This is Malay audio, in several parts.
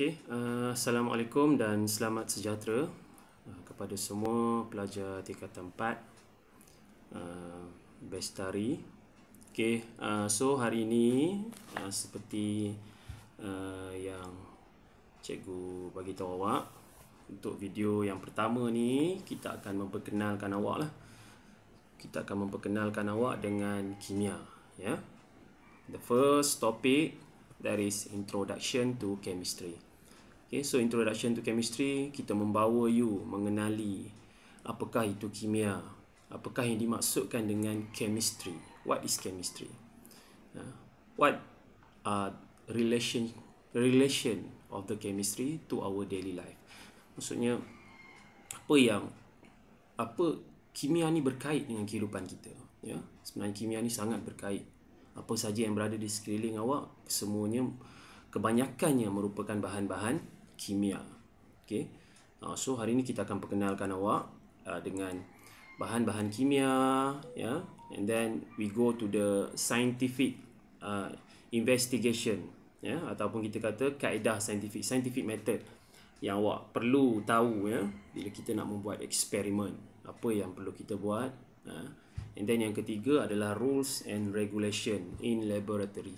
Okay, uh, Assalamualaikum dan selamat sejahtera uh, kepada semua pelajar tingkat tempat uh, Bestari Okay, uh, so hari ini uh, seperti uh, yang cikgu bagi tahu awak Untuk video yang pertama ni, kita akan memperkenalkan awak lah Kita akan memperkenalkan awak dengan kimia yeah? The first topic, that is introduction to chemistry Okay, so introduction to chemistry kita membawa you mengenali apakah itu kimia, apakah yang dimaksudkan dengan chemistry, what is chemistry, ha, what are relation relation of the chemistry to our daily life. Maksudnya apa yang apa kimia ni berkait dengan kehidupan kita. Ya? Sebenarnya kimia ni sangat berkait. Apa saja yang berada di sekeliling awak semuanya kebanyakannya merupakan bahan-bahan kimia. Okey. Uh, ah, so hari ini kita akan perkenalkan awak uh, dengan bahan-bahan kimia ya yeah? and then we go to the scientific uh, investigation ya yeah? ataupun kita kata kaedah scientific scientific method yang awak perlu tahu ya yeah? bila kita nak membuat eksperimen apa yang perlu kita buat ya uh, and then yang ketiga adalah rules and regulation in laboratory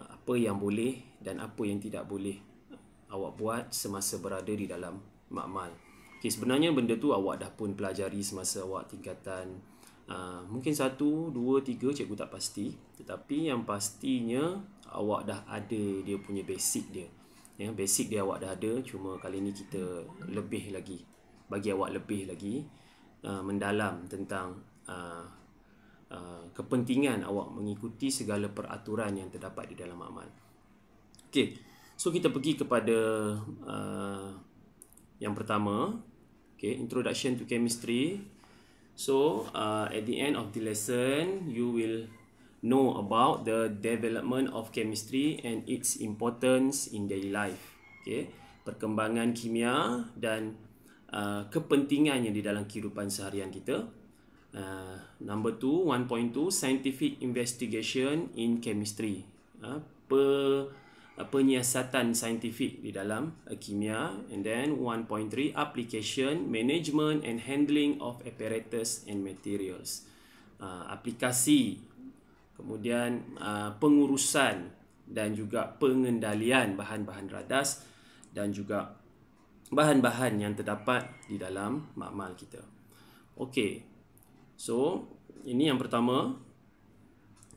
apa yang boleh dan apa yang tidak boleh awak buat semasa berada di dalam makmal. Okay, sebenarnya benda tu awak dah pun pelajari semasa awak tingkatan uh, mungkin satu, dua, tiga, cikgu tak pasti. Tetapi yang pastinya awak dah ada dia punya basic dia. Yeah, basic dia awak dah ada, cuma kali ni kita lebih lagi, bagi awak lebih lagi uh, mendalam tentang uh, uh, kepentingan awak mengikuti segala peraturan yang terdapat di dalam makmal. Okey. So kita pergi kepada uh, yang pertama, okay, introduction to chemistry. So uh, at the end of the lesson, you will know about the development of chemistry and its importance in daily life. Okay, perkembangan kimia dan uh, kepentingannya di dalam kehidupan seharian kita. Uh, number two, one point two scientific investigation in chemistry. Uh, per penyiasatan saintifik di dalam kimia and then 1.3 application management and handling of apparatus and materials uh, aplikasi kemudian uh, pengurusan dan juga pengendalian bahan-bahan radas dan juga bahan-bahan yang terdapat di dalam makmal kita okey so ini yang pertama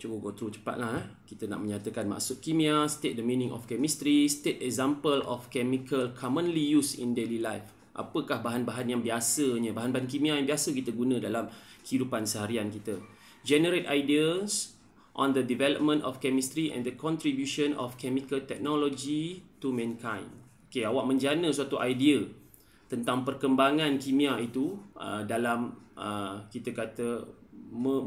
cuba go through cepat lah eh. Kita nak menyatakan maksud kimia, state the meaning of chemistry, state example of chemical commonly used in daily life. Apakah bahan-bahan yang biasanya, bahan-bahan kimia yang biasa kita guna dalam kehidupan seharian kita. Generate ideas on the development of chemistry and the contribution of chemical technology to mankind. Okay, awak menjana suatu idea tentang perkembangan kimia itu uh, dalam uh, kita kata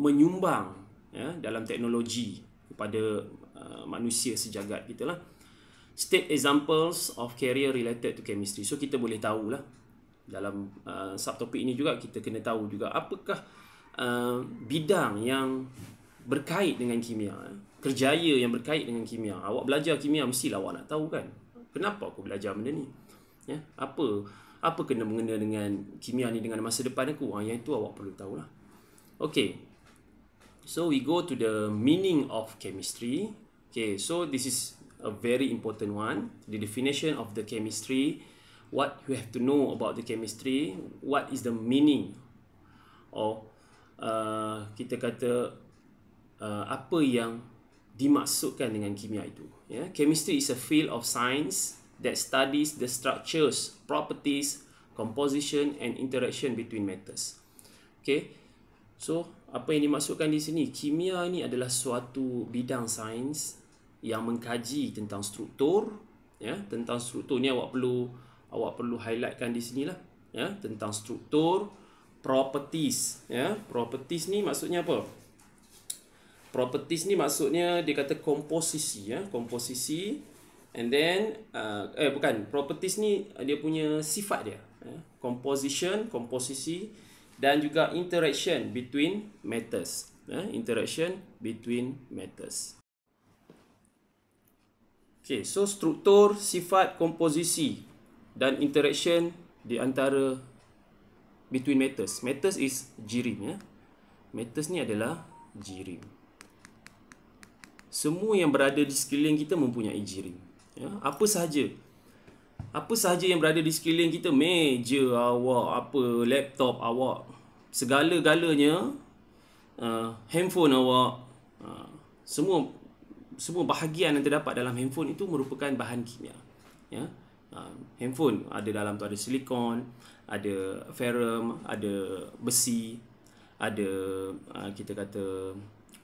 menyumbang ya, dalam teknologi kepada uh, manusia sejagat kita lah. State examples of career related to chemistry. So kita boleh tahu lah dalam uh, subtopik ini juga kita kena tahu juga apakah uh, bidang yang berkait dengan kimia, eh, kerjaya yang berkait dengan kimia. Awak belajar kimia mesti lah. awak nak tahu kan. Kenapa aku belajar benda ni? Ya, apa apa kena mengenai dengan kimia ni dengan masa depan aku? Ah, yang itu awak perlu tahu lah. Okay. So we go to the meaning of chemistry. Okay, so this is a very important one. The definition of the chemistry, what you have to know about the chemistry, what is the meaning, or uh, kita kata uh, apa yang dimaksudkan dengan kimia itu. Yeah, chemistry is a field of science that studies the structures, properties, composition, and interaction between matters. Okay, so apa yang dimaksudkan di sini kimia ini adalah suatu bidang sains yang mengkaji tentang struktur ya tentang struktur ni awak perlu awak perlu highlightkan di sinilah ya tentang struktur properties ya properties ni maksudnya apa properties ni maksudnya dia kata komposisi ya komposisi and then uh, eh bukan properties ni dia punya sifat dia ya composition komposisi dan juga interaction between matters eh, interaction between matters Okay, so struktur sifat komposisi dan interaction di antara between matters matters is jirim ya matters ni adalah jirim semua yang berada di sekeliling kita mempunyai jirim ya apa sahaja apa sahaja yang berada di sekeliling kita meja awak apa laptop awak segala-galanya uh, handphone awak uh, semua semua bahagian yang terdapat dalam handphone itu merupakan bahan kimia ya uh, handphone ada dalam tu ada silikon ada ferum ada besi ada uh, kita kata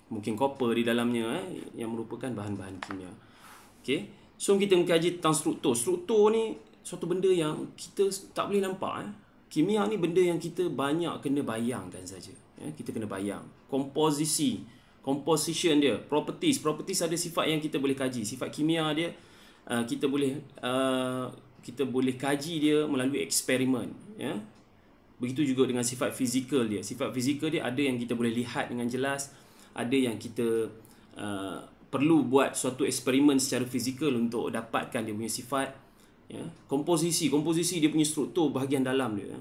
mungkin copper di dalamnya eh yang merupakan bahan-bahan kimia Okay. So kita mengkaji tentang struktur Struktur ni suatu benda yang kita tak boleh nampak eh. Kimia ni benda yang kita banyak kena bayangkan saja eh. Kita kena bayang Komposisi Composition dia Properties Properties ada sifat yang kita boleh kaji Sifat kimia dia uh, Kita boleh uh, Kita boleh kaji dia melalui eksperimen Ya eh. Begitu juga dengan sifat fizikal dia Sifat fizikal dia ada yang kita boleh lihat dengan jelas Ada yang kita uh, perlu buat suatu eksperimen secara fizikal untuk dapatkan dia punya sifat ya komposisi komposisi dia punya struktur bahagian dalam dia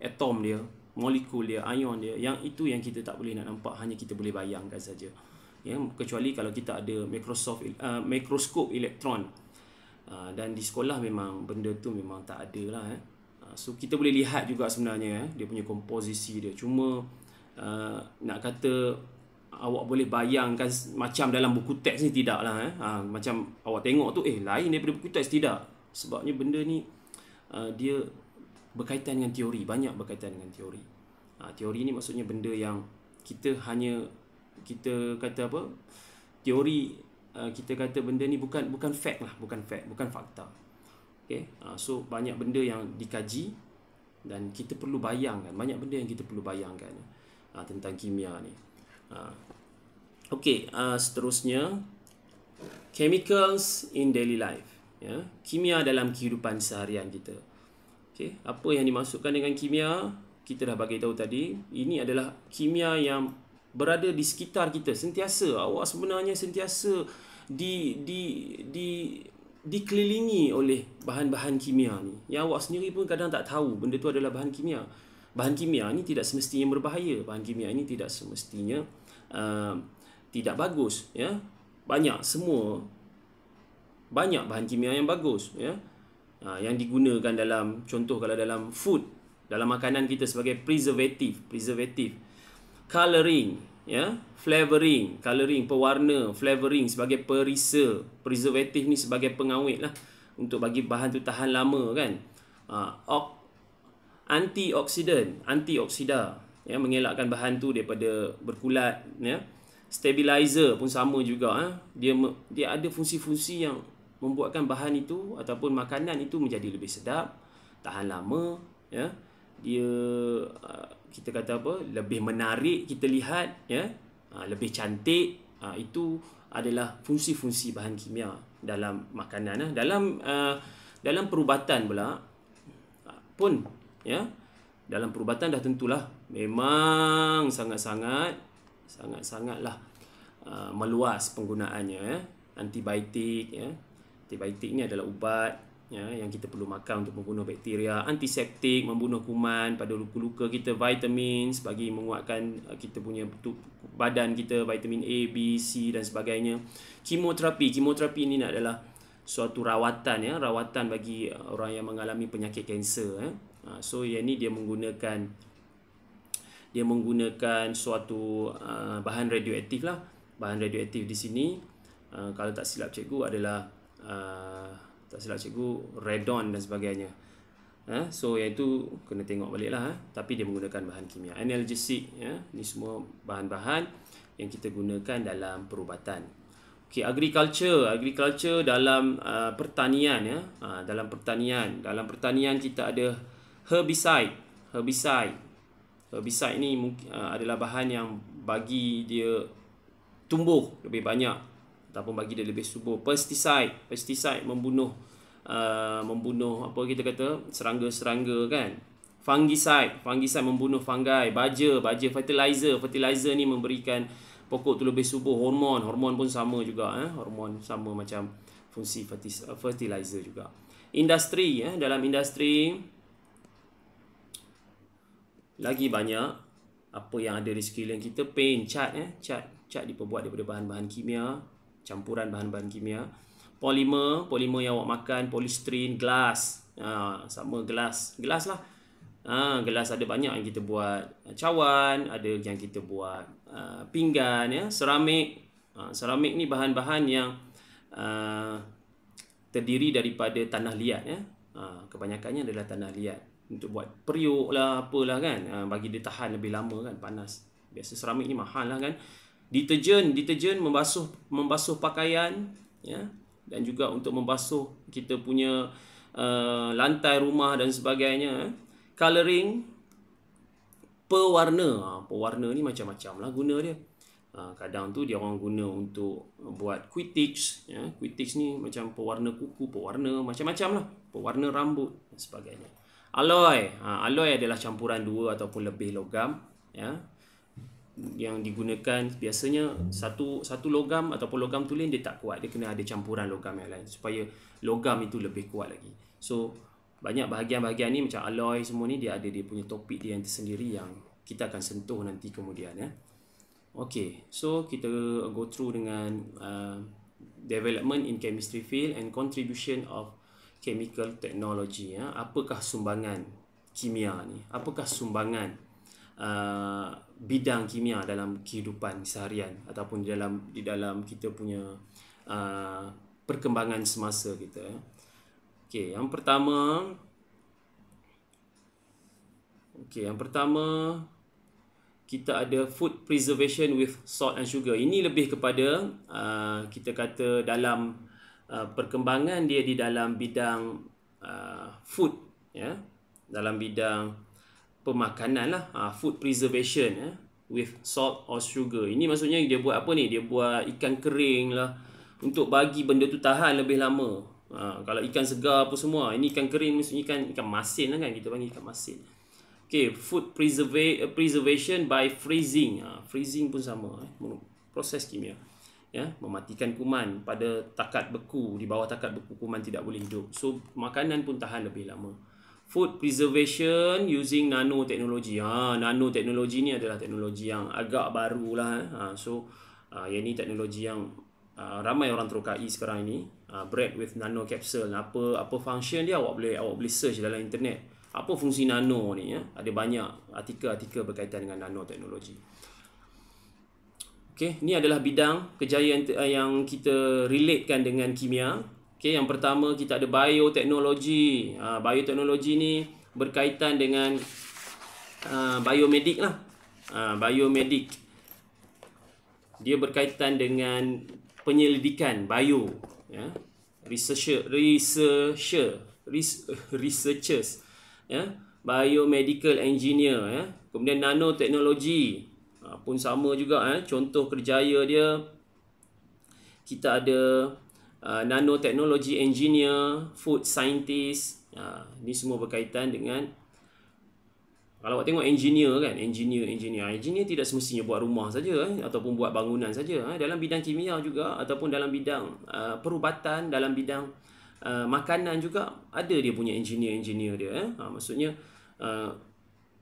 atom dia molekul dia ion dia yang itu yang kita tak boleh nak nampak hanya kita boleh bayangkan saja ya kecuali kalau kita ada uh, microscope uh, mikroskop elektron uh, dan di sekolah memang benda tu memang tak ada lah eh uh, so kita boleh lihat juga sebenarnya eh, dia punya komposisi dia cuma uh, nak kata awak boleh bayangkan macam dalam buku teks ni lah, eh ha, macam awak tengok tu eh lain daripada buku teks tidak sebabnya benda ni uh, dia berkaitan dengan teori banyak berkaitan dengan teori ha, teori ni maksudnya benda yang kita hanya kita kata apa teori uh, kita kata benda ni bukan bukan fact lah bukan fact bukan fakta okey ha, so banyak benda yang dikaji dan kita perlu bayangkan banyak benda yang kita perlu bayangkan ha, tentang kimia ni Ah. Okey, uh, seterusnya chemicals in daily life, ya. Yeah. Kimia dalam kehidupan seharian kita. Okey, apa yang dimasukkan dengan kimia? Kita dah bagi tahu tadi, ini adalah kimia yang berada di sekitar kita sentiasa. Awak sebenarnya sentiasa di di di dikelilingi oleh bahan-bahan kimia ni. Yang awak sendiri pun kadang tak tahu benda tu adalah bahan kimia. Bahan kimia ni tidak semestinya berbahaya. Bahan kimia ini tidak semestinya uh, tidak bagus ya banyak semua banyak bahan kimia yang bagus ya uh, yang digunakan dalam contoh kalau dalam food dalam makanan kita sebagai preservative preservative coloring ya flavoring coloring pewarna flavoring sebagai perisa preservative ni sebagai pengawet lah untuk bagi bahan tu tahan lama kan uh, ha, antioksidan antioksida ya mengelakkan bahan tu daripada berkulat ya stabilizer pun sama juga ha? dia dia ada fungsi-fungsi yang membuatkan bahan itu ataupun makanan itu menjadi lebih sedap tahan lama ya dia kita kata apa lebih menarik kita lihat ya lebih cantik itu adalah fungsi-fungsi bahan kimia dalam makanan ha. dalam dalam perubatan pula pun ya dalam perubatan dah tentulah memang sangat-sangat sangat-sangatlah uh, meluas penggunaannya ya antibiotik ya antibiotik ni adalah ubat ya yang kita perlu makan untuk membunuh bakteria antiseptik membunuh kuman pada luka-luka kita vitamin bagi menguatkan uh, kita punya badan kita vitamin A B C dan sebagainya kemoterapi kemoterapi ni adalah suatu rawatan ya rawatan bagi orang yang mengalami penyakit kanser ya Ha, so yang ni dia menggunakan dia menggunakan suatu ha, bahan radioaktif lah bahan radioaktif di sini ha, kalau tak silap cikgu adalah tak silap cikgu radon dan sebagainya. So yang itu kena tengok balik lah tapi dia menggunakan bahan kimia analgesik ya ni semua bahan-bahan yang kita gunakan dalam perubatan. Okay, agriculture, agriculture dalam uh, pertanian ya, uh, dalam pertanian, dalam pertanian kita ada herbicide herbicide herbicide ni mungkin uh, adalah bahan yang bagi dia tumbuh lebih banyak ataupun bagi dia lebih subur pesticide pesticide membunuh uh, membunuh apa kita kata serangga-serangga kan fungicide fungicide membunuh fungi baja baja fertilizer fertilizer ni memberikan pokok tu lebih subur hormon hormon pun sama juga eh hormon sama macam fungsi fertilizer juga industri eh dalam industri lagi banyak apa yang ada di sekeliling kita paint cat eh cat cat diperbuat daripada bahan-bahan kimia campuran bahan-bahan kimia polimer polimer yang awak makan polystyrene glass ha, sama gelas gelas lah ha, gelas ada banyak yang kita buat eh, cawan ada yang kita buat uh, pinggan ya seramik ha, seramik ni bahan-bahan yang uh, terdiri daripada tanah liat ya ha, kebanyakannya adalah tanah liat untuk buat periuk lah apalah kan uh, bagi dia tahan lebih lama kan panas biasa seramik ni mahal lah kan deterjen deterjen membasuh membasuh pakaian ya dan juga untuk membasuh kita punya uh, lantai rumah dan sebagainya eh. coloring pewarna ah, pewarna ni macam-macam lah guna dia kadang tu dia orang guna untuk buat quitix ya quitix ni macam pewarna kuku pewarna macam-macam lah pewarna rambut dan sebagainya Aloy, Ha, alloy adalah campuran dua ataupun lebih logam. Ya. Yang digunakan biasanya satu satu logam ataupun logam tulen dia tak kuat. Dia kena ada campuran logam yang lain supaya logam itu lebih kuat lagi. So, banyak bahagian-bahagian ni macam aloy semua ni dia ada dia punya topik dia yang tersendiri yang kita akan sentuh nanti kemudian. Ya. Okay, so kita go through dengan uh, development in chemistry field and contribution of chemical technology ya apakah sumbangan kimia ni apakah sumbangan uh, bidang kimia dalam kehidupan seharian ataupun di dalam di dalam kita punya uh, perkembangan semasa kita ya? okey yang pertama okey yang pertama kita ada food preservation with salt and sugar ini lebih kepada uh, kita kata dalam Uh, perkembangan dia di dalam bidang uh, food ya dalam bidang pemakanan lah uh, food preservation ya with salt or sugar ini maksudnya dia buat apa ni dia buat ikan kering lah untuk bagi benda tu tahan lebih lama uh, kalau ikan segar apa semua ini ikan kering maksudnya ikan ikan masin lah kan kita panggil ikan masin Okay, food preserva- preservation by freezing. Uh, freezing pun sama. Eh. Proses kimia ya mematikan kuman pada takat beku di bawah takat beku kuman tidak boleh hidup so makanan pun tahan lebih lama food preservation using nanoteknologi ha nanoteknologi ni adalah teknologi yang agak barulah eh. ha so ha, yang ni teknologi yang ha, ramai orang terokai sekarang ini ha, bread with nano capsule apa apa function dia awak boleh awak boleh search dalam internet apa fungsi nano ni ya ada banyak artikel-artikel berkaitan dengan nanoteknologi teknologi Okey, ni adalah bidang kejayaan eh, yang kita relatekan dengan kimia. Okey, yang pertama kita ada bioteknologi. Ha, bioteknologi ni berkaitan dengan ha, biomedik lah. Ha, biomedik. Dia berkaitan dengan penyelidikan bio. Ya. Researcher, researcher, researchers. Ya. Biomedical engineer. Ya. Kemudian nanoteknologi pun sama juga eh contoh kerjaya dia kita ada uh, nanotechnology engineer, food scientist. Uh, ah, ini semua berkaitan dengan kalau awak tengok engineer kan, engineer engineer. Ah, engineer tidak semestinya buat rumah saja eh ataupun buat bangunan saja eh dalam bidang kimia juga ataupun dalam bidang uh, perubatan, dalam bidang uh, makanan juga ada dia punya engineer engineer dia eh. Uh, maksudnya uh,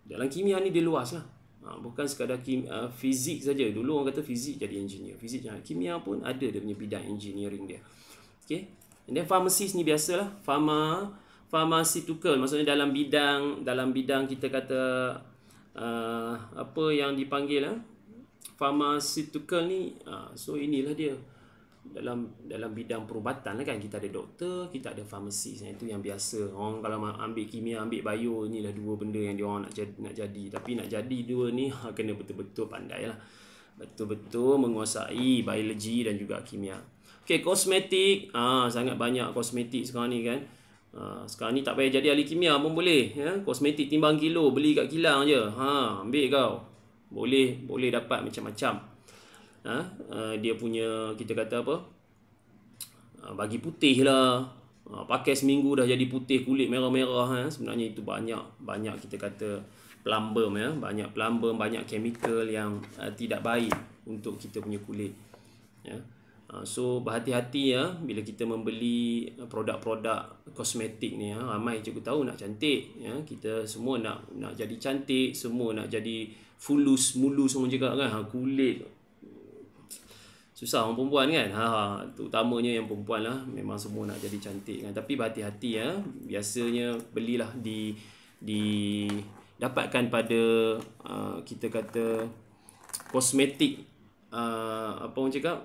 dalam kimia ni dia luas lah ha, bukan sekadar kim, uh, fizik saja dulu orang kata fizik jadi engineer fizik jangan kimia pun ada dia punya bidang engineering dia okey and then pharmacist ni biasalah pharma pharmaceutical maksudnya dalam bidang dalam bidang kita kata uh, apa yang dipanggil ah uh, pharmaceutical ni uh, so inilah dia dalam dalam bidang perubatan lah kan kita ada doktor kita ada farmasis itu yang biasa orang kalau ambil kimia ambil bio ni dah dua benda yang diorang nak jadi, nak jadi tapi nak jadi dua ni ha, kena betul-betul pandai lah betul-betul menguasai biologi dan juga kimia Okay, kosmetik ah ha, sangat banyak kosmetik sekarang ni kan ha, sekarang ni tak payah jadi ahli kimia pun boleh ya? kosmetik timbang kilo beli kat kilang je ha, ambil kau boleh boleh dapat macam-macam ha, uh, dia punya kita kata apa uh, bagi putih lah uh, pakai seminggu dah jadi putih kulit merah-merah ha. sebenarnya itu banyak banyak kita kata plumber ya banyak plumber banyak chemical yang uh, tidak baik untuk kita punya kulit ya So berhati-hati ya bila kita membeli produk-produk kosmetik ni ya ramai cikgu tahu nak cantik ya kita semua nak nak jadi cantik semua nak jadi fulus mulus semua juga kan ha, kulit susah orang perempuan kan ha, ha. utamanya yang perempuan lah memang semua nak jadi cantik kan tapi berhati-hati ya biasanya belilah di di dapatkan pada uh, kita kata kosmetik uh, apa orang cakap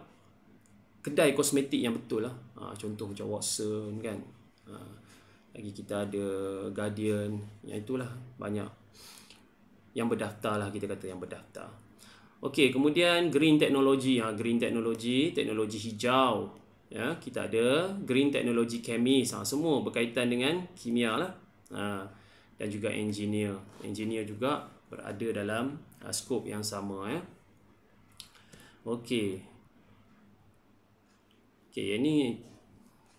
kedai kosmetik yang betul lah uh, contoh macam Watson kan uh, lagi kita ada Guardian yang itulah banyak yang berdaftar lah kita kata yang berdaftar Okey, kemudian green teknologi, ya ha, green teknologi teknologi hijau. Ya, kita ada green teknologi kimia Ha, semua berkaitan dengan kimia lah. Ha, dan juga engineer. Engineer juga berada dalam ha, skop yang sama. Ya. Okey. Okey, ini ni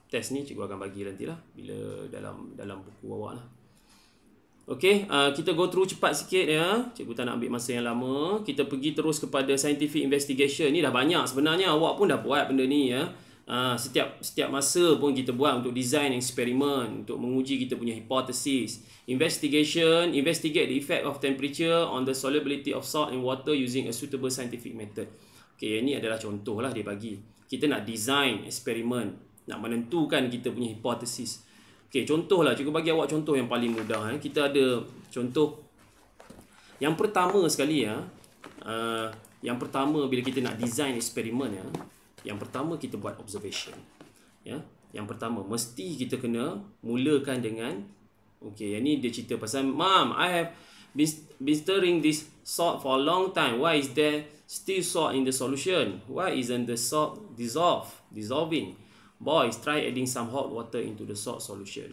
test ni cikgu akan bagi nanti lah. Bila dalam dalam buku awak lah. Okey, uh, kita go through cepat sikit ya. Cikgu tak nak ambil masa yang lama. Kita pergi terus kepada scientific investigation. Ni dah banyak sebenarnya awak pun dah buat benda ni ya. Uh, setiap setiap masa pun kita buat untuk design eksperimen untuk menguji kita punya hypothesis. Investigation, investigate the effect of temperature on the solubility of salt in water using a suitable scientific method. Okey, ini adalah contohlah dia bagi. Kita nak design eksperimen, nak menentukan kita punya hypothesis. Okey, contohlah cukup bagi awak contoh yang paling mudah eh. Kita ada contoh yang pertama sekali ya. Eh. Uh, yang pertama bila kita nak design eksperimen ya. Yang pertama kita buat observation. Ya. Yang pertama mesti kita kena mulakan dengan okay yang ni dia cerita pasal mom, I have been stirring this salt for a long time. Why is there still salt in the solution? Why isn't the salt dissolve dissolving? boys try adding some hot water into the salt solution.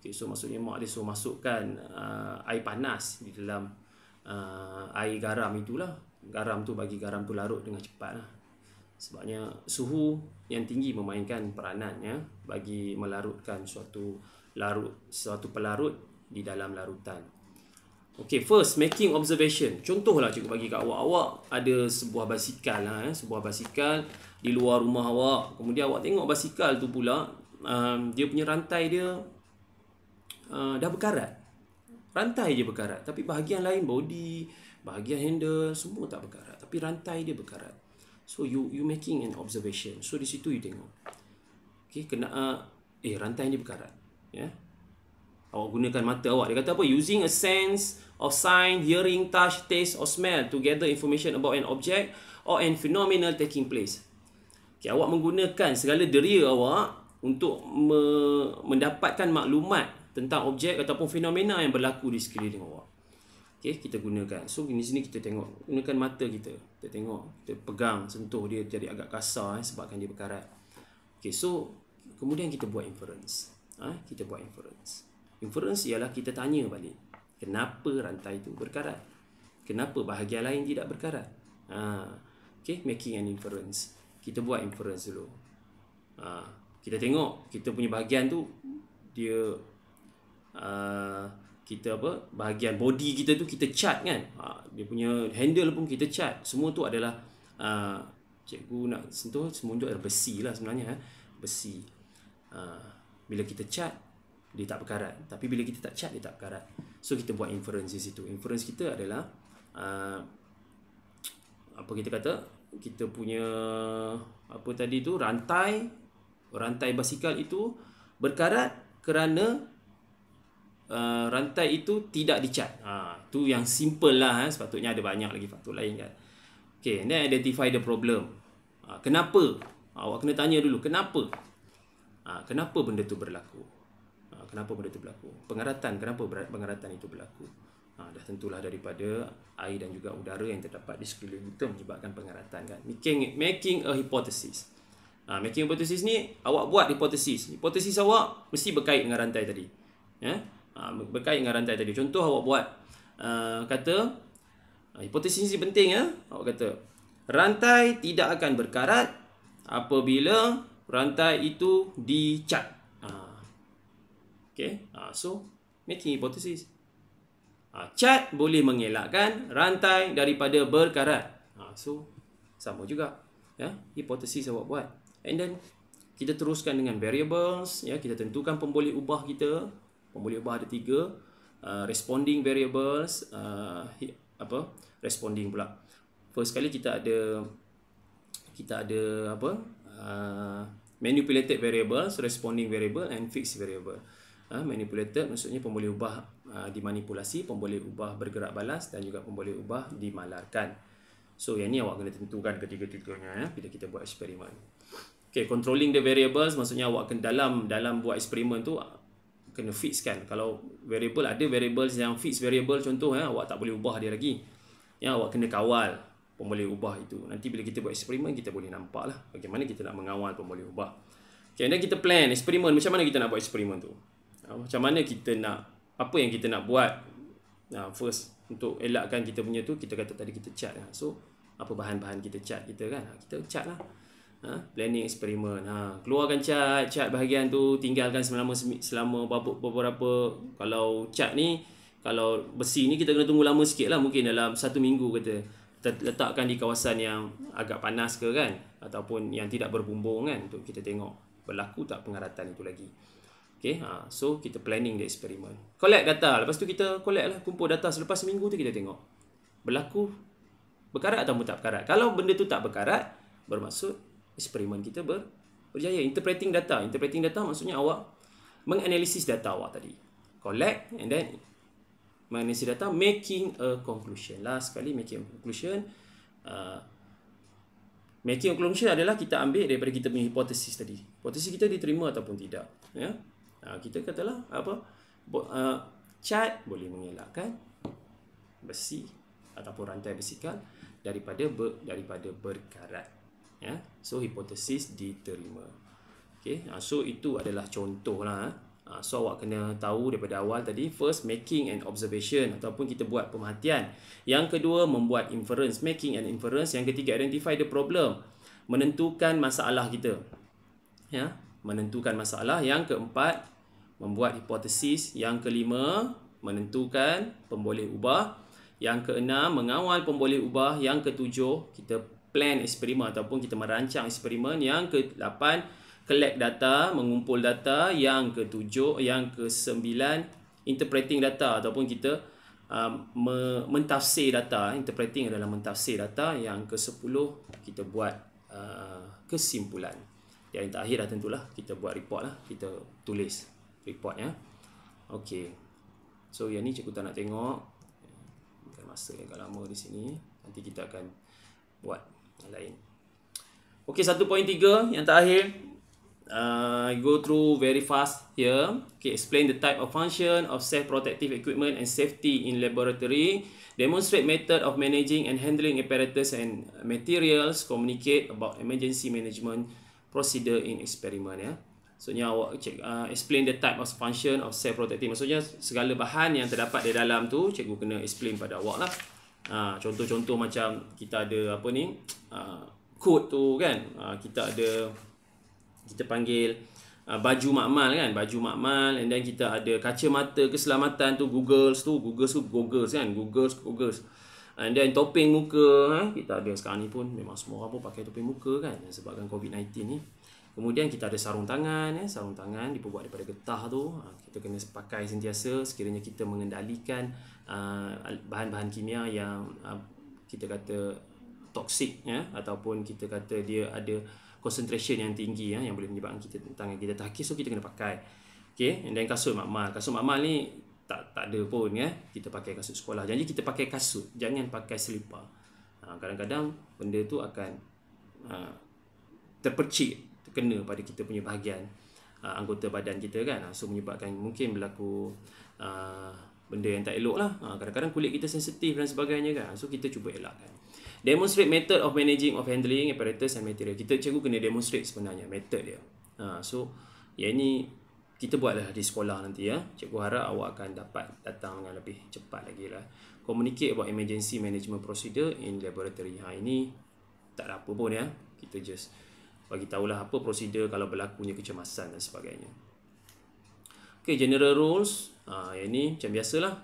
Okay, so maksudnya mak dia suruh masukkan uh, air panas di dalam uh, air garam itulah. Garam tu bagi garam tu larut dengan cepat lah. Sebabnya suhu yang tinggi memainkan peranan ya bagi melarutkan suatu larut suatu pelarut di dalam larutan. Okay, first, making observation. Contohlah cikgu bagi kat awak. Awak ada sebuah basikal. lah, eh? Sebuah basikal di luar rumah awak. Kemudian awak tengok basikal tu pula. Uh, dia punya rantai dia uh, dah berkarat. Rantai je berkarat. Tapi bahagian lain, body, bahagian handle, semua tak berkarat. Tapi rantai dia berkarat. So, you you making an observation. So, di situ you tengok. Okay, kena... Uh, eh, rantai ni berkarat. Ya. Yeah? Awak gunakan mata awak. Dia kata apa? Using a sense of sign, hearing, touch, taste or smell to gather information about an object or an phenomenon taking place. Okay, awak menggunakan segala deria awak untuk me- mendapatkan maklumat tentang objek ataupun fenomena yang berlaku di sekeliling awak. Okay, kita gunakan. So, di sini kita tengok. Gunakan mata kita. Kita tengok. Kita pegang, sentuh dia jadi agak kasar eh, sebabkan dia berkarat. Okay, so, kemudian kita buat inference. Ha? Kita buat inference. Inference ialah kita tanya balik Kenapa rantai itu berkarat? Kenapa bahagian lain tidak berkarat? Ha, okay, making an inference Kita buat inference dulu ha, Kita tengok kita punya bahagian tu Dia ha, Kita apa? Bahagian body kita tu kita cat kan? Ha, dia punya handle pun kita cat Semua tu adalah ha, Cikgu nak sentuh semua tu adalah besi lah sebenarnya eh. Besi ha, Bila kita cat dia tak berkarat tapi bila kita tak cat dia tak berkarat so kita buat inference di situ inference kita adalah uh, apa kita kata kita punya apa tadi tu rantai rantai basikal itu berkarat kerana Uh, rantai itu tidak dicat. Ha, tu yang simple lah. Eh. Sepatutnya ada banyak lagi faktor lain kan. Okay, then identify the problem. Uh, kenapa? Ha, awak kena tanya dulu, kenapa? Uh, kenapa benda tu berlaku? kenapa benda itu berlaku pengaratan kenapa pengaratan itu berlaku ha, dah tentulah daripada air dan juga udara yang terdapat di sekeliling itu menyebabkan pengaratan kan making making a hypothesis ha, making hypothesis ni awak buat hipotesis hipotesis awak mesti berkait dengan rantai tadi ya ha, berkait dengan rantai tadi contoh awak buat uh, kata uh, hipotesis ni penting ya awak kata rantai tidak akan berkarat apabila rantai itu dicat Okay. Uh, so, making hypothesis. Uh, ah, cat boleh mengelakkan rantai daripada berkarat. Uh, so, sama juga. Yeah? Hypothesis awak buat. And then, kita teruskan dengan variables. Yeah? Kita tentukan pemboleh ubah kita. Pemboleh ubah ada tiga. Uh, responding variables. Uh, apa? Responding pula. First kali kita ada kita ada apa uh, manipulated variables, responding variable and fixed variable uh, ha, manipulator maksudnya pemboleh ubah uh, dimanipulasi, pemboleh ubah bergerak balas dan juga pemboleh ubah dimalarkan. So yang ni awak kena tentukan ketiga-tiganya ya bila kita buat eksperimen. Okay, controlling the variables maksudnya awak kena dalam dalam buat eksperimen tu kena fix kan. Kalau variable ada variables yang fix variable contoh ya, awak tak boleh ubah dia lagi. Yang awak kena kawal pemboleh ubah itu. Nanti bila kita buat eksperimen kita boleh nampaklah bagaimana kita nak mengawal pemboleh ubah. Okay, then kita plan eksperimen. Macam mana kita nak buat eksperimen tu? Ah, macam mana kita nak apa yang kita nak buat uh, first untuk elakkan kita punya tu kita kata tadi kita cat lah. so apa bahan-bahan kita cat kita kan ah, kita cat lah ha, planning eksperimen ha, keluarkan cat cat bahagian tu tinggalkan selama selama beberapa, beberapa kalau cat ni kalau besi ni kita kena tunggu lama sikit lah mungkin dalam satu minggu kita letakkan di kawasan yang agak panas ke kan ataupun yang tidak berbumbung kan untuk kita tengok berlaku tak pengaratan itu lagi Okay, ha, so kita planning the experiment. Collect data. Lepas tu kita collect lah, kumpul data. Selepas seminggu tu kita tengok. Berlaku berkarat atau tak berkarat. Kalau benda tu tak berkarat, bermaksud eksperimen kita ber, berjaya. Interpreting data. Interpreting data maksudnya awak menganalisis data awak tadi. Collect and then menganalisis data, making a conclusion. Last sekali, making a conclusion. Uh, making a conclusion adalah kita ambil daripada kita punya hipotesis tadi. Hipotesis kita diterima ataupun tidak. Ya. Yeah? uh, kita katalah apa bo, uh, cat boleh mengelakkan besi ataupun rantai besikal daripada ber, daripada berkarat ya so hipotesis diterima okey uh, ah, so itu adalah contohlah uh, so awak kena tahu daripada awal tadi first making an observation ataupun kita buat pemerhatian yang kedua membuat inference making an inference yang ketiga identify the problem menentukan masalah kita ya menentukan masalah yang keempat membuat hipotesis yang kelima menentukan pemboleh ubah yang keenam mengawal pemboleh ubah yang ketujuh kita plan eksperimen ataupun kita merancang eksperimen yang ke-8 collect data mengumpul data yang ketujuh yang ke-9 interpreting data ataupun kita um, mentafsir data interpreting adalah mentafsir data yang ke-10 kita buat uh, kesimpulan yang yang terakhir dah tentulah kita buat report lah kita tulis report ya ok so yang ni cikgu tak nak tengok bukan masa yang agak lama di sini nanti kita akan buat yang lain ok 1.3 yang terakhir uh, go through very fast here Okay, explain the type of function of safe protective equipment and safety in laboratory Demonstrate method of managing and handling apparatus and materials. Communicate about emergency management procedure in experiment ya. Maksudnya awak cik, uh, explain the type of function of cell protective. Maksudnya segala bahan yang terdapat di dalam tu cikgu kena explain pada awak lah. Ah, contoh-contoh uh, macam kita ada apa ni? Uh, tu kan. Uh, kita ada kita panggil uh, baju makmal kan, baju makmal and then kita ada kaca mata keselamatan tu Google tu, Google tu Google kan, Google Google. And then topeng muka ha? Kita ada sekarang ni pun Memang semua orang pun pakai topeng muka kan Sebabkan COVID-19 ni Kemudian kita ada sarung tangan ya? Sarung tangan dibuat daripada getah tu ha? Kita kena pakai sentiasa Sekiranya kita mengendalikan ha, Bahan-bahan uh, kimia yang uh, Kita kata toxic ya? Ataupun kita kata dia ada Concentration yang tinggi ya? Yang boleh menyebabkan kita tangan kita terhakis So kita kena pakai Okay, and then kasut makmal Kasut makmal ni tak tak ada pun ya. Kita pakai kasut sekolah. Jadi kita pakai kasut, jangan pakai selipar. Ha, kadang-kadang benda tu akan ha, terpercik, terkena pada kita punya bahagian ha, anggota badan kita kan. Ha, so menyebabkan mungkin berlaku ha, benda yang tak elok lah. Ha, kadang-kadang kulit kita sensitif dan sebagainya kan. Ha, so kita cuba elakkan. Demonstrate method of managing of handling apparatus and material. Kita cikgu kena demonstrate sebenarnya method dia. Ha, so yang ni kita buatlah di sekolah nanti ya. Cikgu harap awak akan dapat datang dengan lebih cepat lagi lah. Communicate about emergency management procedure in laboratory. Ha, ini tak ada apa pun ya. Kita just bagi tahulah apa prosedur kalau berlakunya kecemasan dan sebagainya. Okay, general rules. Ha, yang ini macam biasalah.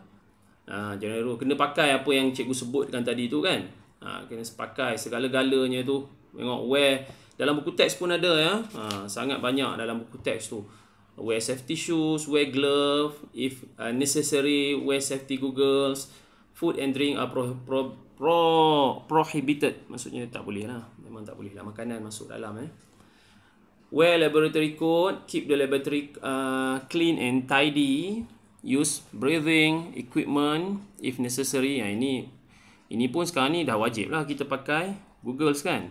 Ha, general rules Kena pakai apa yang cikgu sebutkan tadi tu kan. Ha, kena pakai segala-galanya tu. Tengok where. Dalam buku teks pun ada ya. Ha, sangat banyak dalam buku teks tu wear safety shoes, wear glove if uh, necessary, wear safety goggles. Food and drink are pro pro pro prohibited. Maksudnya tak boleh lah. Memang tak boleh lah makanan masuk dalam eh. Wear laboratory coat, keep the laboratory uh, clean and tidy. Use breathing equipment if necessary. Ya, ini ini pun sekarang ni dah wajib lah kita pakai Google's kan.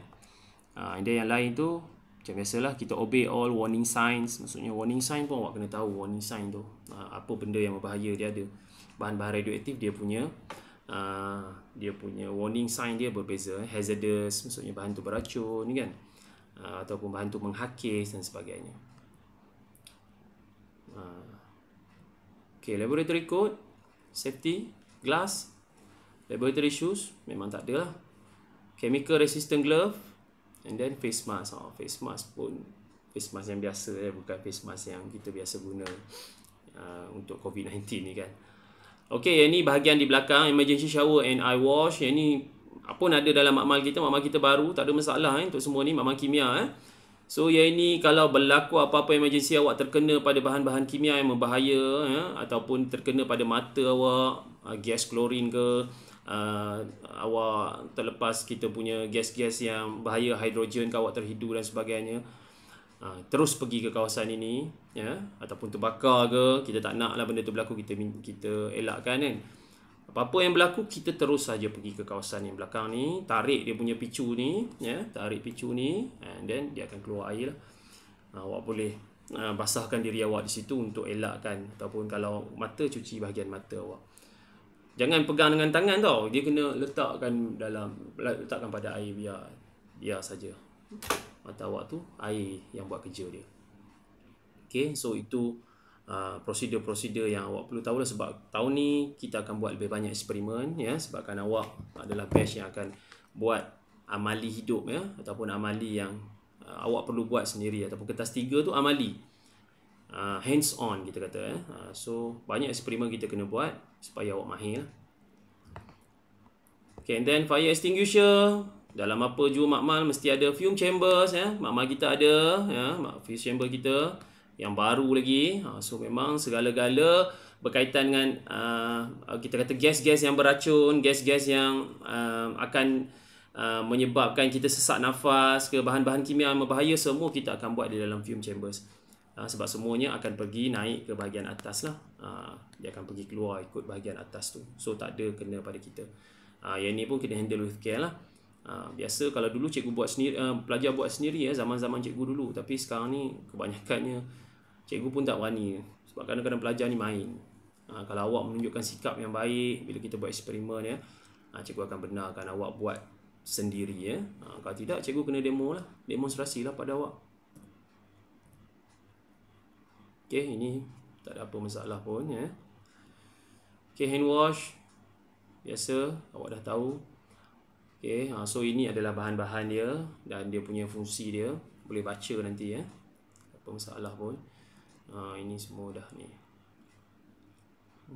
Ah, uh, yang lain tu macam biasalah kita obey all warning signs maksudnya warning sign pun awak kena tahu warning sign tu ah, apa benda yang berbahaya dia ada bahan-bahan radioaktif dia punya ah, dia punya warning sign dia berbeza eh. hazardous maksudnya bahan tu beracun kan uh, ataupun bahan tu menghakis dan sebagainya okay laboratory coat safety glass laboratory shoes memang tak ada lah chemical resistant glove And then face mask oh. Face mask pun Face mask yang biasa eh. Bukan face mask yang kita biasa guna uh, Untuk COVID-19 ni kan Okay yang ni bahagian di belakang Emergency shower and eye wash Yang ni Apa ada dalam makmal kita Makmal kita baru Tak ada masalah eh, Untuk semua ni makmal kimia eh. So yang ini kalau berlaku apa-apa emergency awak terkena pada bahan-bahan kimia yang membahaya, ya, eh, ataupun terkena pada mata awak, ah, gas klorin ke, uh, awak terlepas kita punya gas-gas yang bahaya hidrogen kawat terhidu dan sebagainya uh, terus pergi ke kawasan ini ya ataupun terbakar ke kita tak naklah benda tu berlaku kita kita elakkan kan apa-apa yang berlaku kita terus saja pergi ke kawasan yang belakang ni tarik dia punya picu ni ya tarik picu ni and then dia akan keluar air lah. uh, awak boleh basahkan diri awak di situ untuk elakkan ataupun kalau mata cuci bahagian mata awak. Jangan pegang dengan tangan tau. Dia kena letakkan dalam letakkan pada air biar biar saja. Mata awak tu air yang buat kerja dia. Okay, so itu uh, prosedur-prosedur yang awak perlu tahu lah sebab tahun ni kita akan buat lebih banyak eksperimen ya sebabkan awak adalah batch yang akan buat amali hidup ya ataupun amali yang uh, awak perlu buat sendiri ataupun kertas tiga tu amali uh, hands on kita kata ya uh, so banyak eksperimen kita kena buat supaya awak mahir ok and then fire extinguisher dalam apa jua makmal mesti ada fume chambers ya eh. makmal kita ada ya fume chamber kita yang baru lagi ha, so memang segala-gala berkaitan dengan uh, uh, kita kata gas-gas yang beracun gas-gas yang uh, akan uh, menyebabkan kita sesak nafas ke bahan-bahan kimia yang berbahaya semua kita akan buat di dalam fume chambers Ha, sebab semuanya akan pergi naik ke bahagian atas lah ha, dia akan pergi keluar ikut bahagian atas tu so tak ada kena pada kita ha, yang ni pun kena handle with care lah biasa kalau dulu cikgu buat sendiri pelajar buat sendiri ya zaman-zaman cikgu dulu tapi sekarang ni kebanyakannya cikgu pun tak berani sebab kadang-kadang pelajar ni main kalau awak menunjukkan sikap yang baik bila kita buat eksperimen ya cikgu akan benarkan awak buat sendiri ya kalau tidak cikgu kena demo lah demonstrasi lah pada awak Okey, ini tak ada apa masalah pun ya. Okey, hand wash biasa awak dah tahu. Okey, ha so ini adalah bahan-bahan dia dan dia punya fungsi dia. Boleh baca nanti ya. tak Apa masalah pun. Ha ini semua dah ni.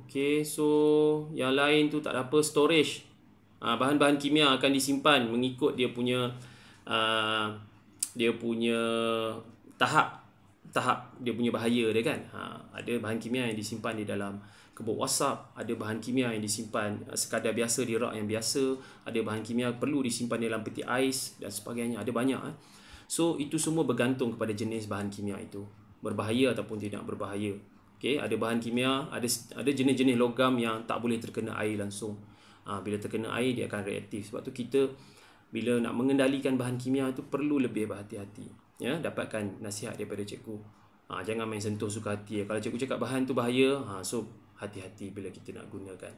Okey, so yang lain tu tak ada apa storage. Ha, bahan-bahan kimia akan disimpan mengikut dia punya uh, dia punya tahap tahap dia punya bahaya dia kan ha, ada bahan kimia yang disimpan di dalam kebuk WhatsApp, ada bahan kimia yang disimpan uh, sekadar biasa di rak yang biasa ada bahan kimia perlu disimpan di dalam peti ais dan sebagainya ada banyak eh. so itu semua bergantung kepada jenis bahan kimia itu berbahaya ataupun tidak berbahaya okay, ada bahan kimia ada ada jenis-jenis logam yang tak boleh terkena air langsung ha, bila terkena air dia akan reaktif sebab tu kita bila nak mengendalikan bahan kimia itu perlu lebih berhati-hati ya dapatkan nasihat daripada cikgu ha, jangan main sentuh suka hati ya. kalau cikgu cakap bahan tu bahaya ha, so hati-hati bila kita nak gunakan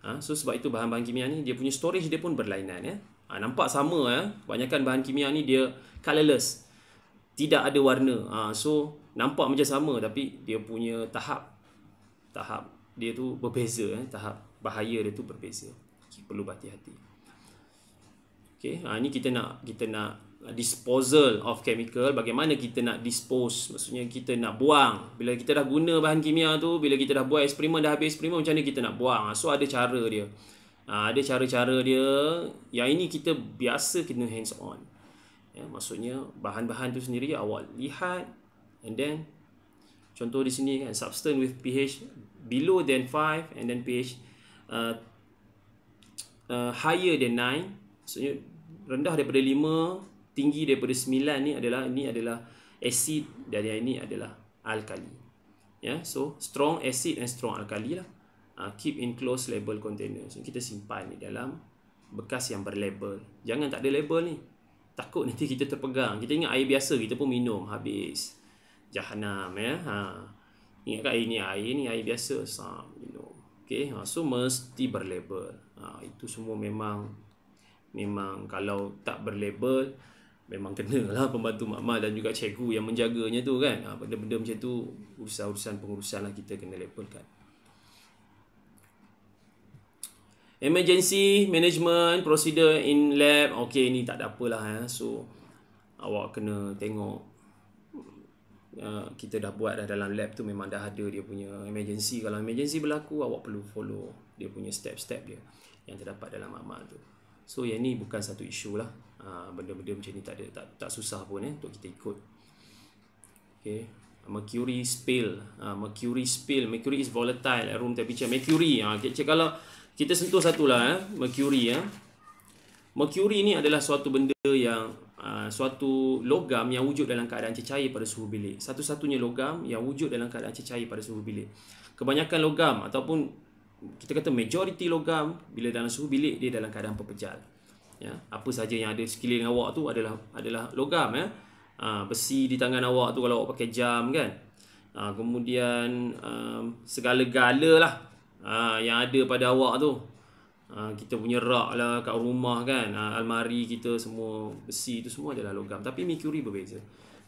ha, so sebab itu bahan-bahan kimia ni dia punya storage dia pun berlainan ya ha, nampak sama ya kebanyakan bahan kimia ni dia colorless tidak ada warna ha, so nampak macam sama tapi dia punya tahap tahap dia tu berbeza eh. tahap bahaya dia tu berbeza okay, perlu berhati-hati Okay, ha, ni kita nak kita nak Uh, disposal of chemical bagaimana kita nak dispose maksudnya kita nak buang bila kita dah guna bahan kimia tu bila kita dah buat eksperimen dah habis eksperimen macam mana kita nak buang ah, so ada cara dia ah, ada cara-cara dia yang ini kita biasa kena hands on ya, maksudnya bahan-bahan tu sendiri awak lihat and then contoh di sini kan substance with pH below than 5 and then pH uh, uh, higher than 9 maksudnya rendah daripada tinggi daripada 9 ni adalah ini adalah asid dan yang ini adalah alkali. Ya, yeah, so strong acid and strong alkali lah. Uh, keep in close label container. So, kita simpan ni dalam bekas yang berlabel. Jangan tak ada label ni. Takut nanti kita terpegang. Kita ingat air biasa kita pun minum habis. Jahanam ya. Ha. Ingat kan ini air ni air biasa. Sa, minum. Okay, ha. so mesti berlabel. Ha. itu semua memang memang kalau tak berlabel memang lah pembantu makma dan juga cikgu yang menjaganya tu kan ha, benda-benda macam tu urusan-urusan pengurusan lah kita kena levelkan emergency management procedure in lab Okay ni tak ada apalah ya. so awak kena tengok uh, kita dah buat dah dalam lab tu memang dah ada dia punya emergency kalau emergency berlaku awak perlu follow dia punya step-step dia yang terdapat dalam makmal tu So yang ni bukan satu isu lah ah, Benda-benda macam ni tak ada tak, tak susah pun eh Untuk kita ikut Okay ah, Mercury spill ah, Mercury spill Mercury is volatile Room temperature Mercury okay. Kalau kita sentuh satu lah eh. Mercury Eh. Mercury ni adalah suatu benda yang uh, Suatu logam yang wujud dalam keadaan cecair pada suhu bilik Satu-satunya logam yang wujud dalam keadaan cecair pada suhu bilik Kebanyakan logam ataupun kita kata majoriti logam bila dalam suhu bilik dia dalam keadaan pepejal ya apa saja yang ada sekeliling awak tu adalah adalah logam ya ha, besi di tangan awak tu kalau awak pakai jam kan ha, kemudian um, segala-gala ha, lah, ah, yang ada pada awak tu ha, kita punya rak lah kat rumah kan ha, almari kita semua besi tu semua adalah logam tapi mercury berbeza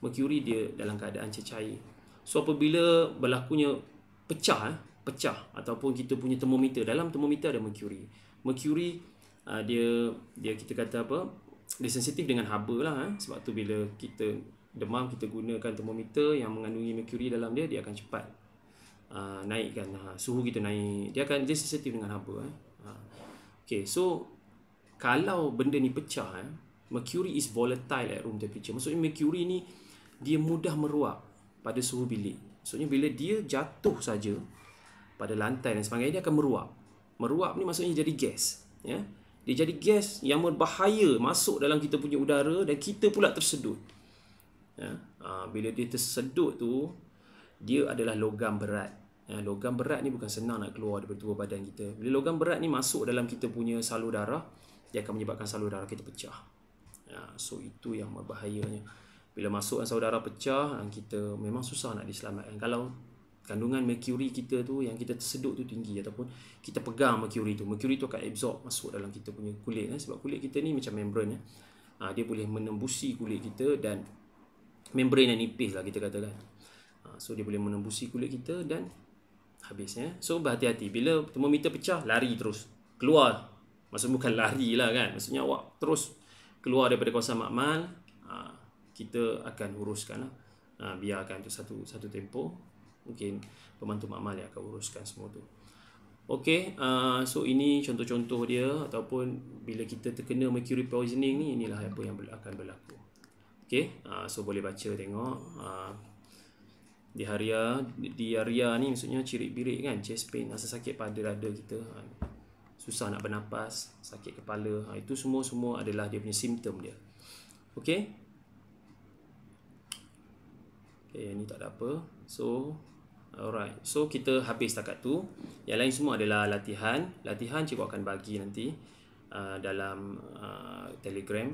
mercury dia dalam keadaan cecair so apabila berlakunya pecah eh, pecah ataupun kita punya termometer dalam termometer ada merkuri. Merkuri uh, ah, dia dia kita kata apa dia sensitif dengan haba lah eh. sebab tu bila kita demam kita gunakan termometer yang mengandungi merkuri dalam dia dia akan cepat uh, naikkan uh, suhu kita naik dia akan dia sensitif dengan haba eh. uh, okay so kalau benda ni pecah eh, mercury is volatile at room temperature maksudnya merkuri ni dia mudah meruap pada suhu bilik maksudnya bila dia jatuh saja pada lantai dan sebagainya dia akan meruap. Meruap ni maksudnya jadi gas, ya. Dia jadi gas yang berbahaya masuk dalam kita punya udara dan kita pula tersedut. Ya. Ha, bila dia tersedut tu dia adalah logam berat. Ya, logam berat ni bukan senang nak keluar daripada tubuh badan kita. Bila logam berat ni masuk dalam kita punya salur darah, dia akan menyebabkan salur darah kita pecah. Ya, so itu yang berbahayanya. Bila masuk dan salur darah pecah, kita memang susah nak diselamatkan. Kalau kandungan merkuri kita tu yang kita terseduk tu tinggi ataupun kita pegang merkuri tu merkuri tu akan absorb masuk dalam kita punya kulit eh? sebab kulit kita ni macam membran eh? ha, dia boleh menembusi kulit kita dan membran yang nipis lah kita katakan ha, so dia boleh menembusi kulit kita dan habis eh? so berhati-hati bila termometer pecah lari terus keluar maksud bukan lari lah kan maksudnya awak terus keluar daripada kawasan makmal ha, kita akan uruskan lah ha, biarkan tu satu satu tempoh mungkin pembantu makmal yang akan uruskan semua tu Okey, uh, so ini contoh-contoh dia ataupun bila kita terkena mercury poisoning ni inilah apa yang akan berlaku. Okey, uh, so boleh baca tengok uh, diaria diaria ni maksudnya ciri-ciri, kan chest pain, rasa sakit pada dada kita, uh, susah nak bernafas, sakit kepala, uh, itu semua-semua adalah dia punya simptom dia. Okey. Okey, yang ni tak ada apa. So, Alright, so kita habis setakat tu Yang lain semua adalah latihan Latihan cikgu akan bagi nanti uh, Dalam uh, telegram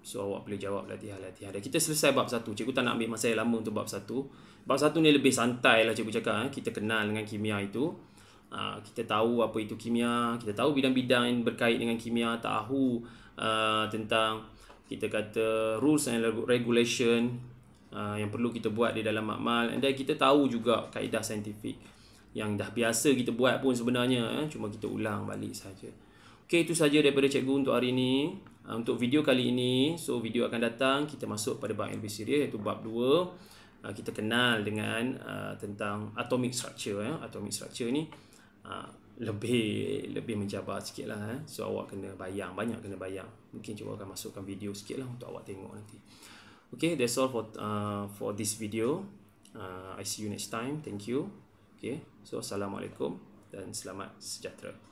So awak boleh jawab latihan-latihan Dan kita selesai bab satu Cikgu tak nak ambil masa yang lama untuk bab satu Bab satu ni lebih santai lah cikgu cakap eh. Kita kenal dengan kimia itu uh, Kita tahu apa itu kimia Kita tahu bidang-bidang yang berkait dengan kimia Tahu uh, tentang kita kata rules and regulation Ah, yang perlu kita buat di dalam makmal and then kita tahu juga kaedah saintifik yang dah biasa kita buat pun sebenarnya eh? cuma kita ulang balik saja. Okey itu saja daripada cikgu untuk hari ini. Uh, untuk video kali ini, so video akan datang kita masuk pada bab LB series iaitu bab 2. Uh, ah, kita kenal dengan uh, tentang atomic structure eh? atomic structure ni uh, lebih lebih menjabar sikit lah eh? so awak kena bayang banyak kena bayang mungkin cuba akan masukkan video sikit lah untuk awak tengok nanti Okay, that's all for uh, for this video. Uh, I see you next time. Thank you. Okay, so assalamualaikum dan selamat sejahtera.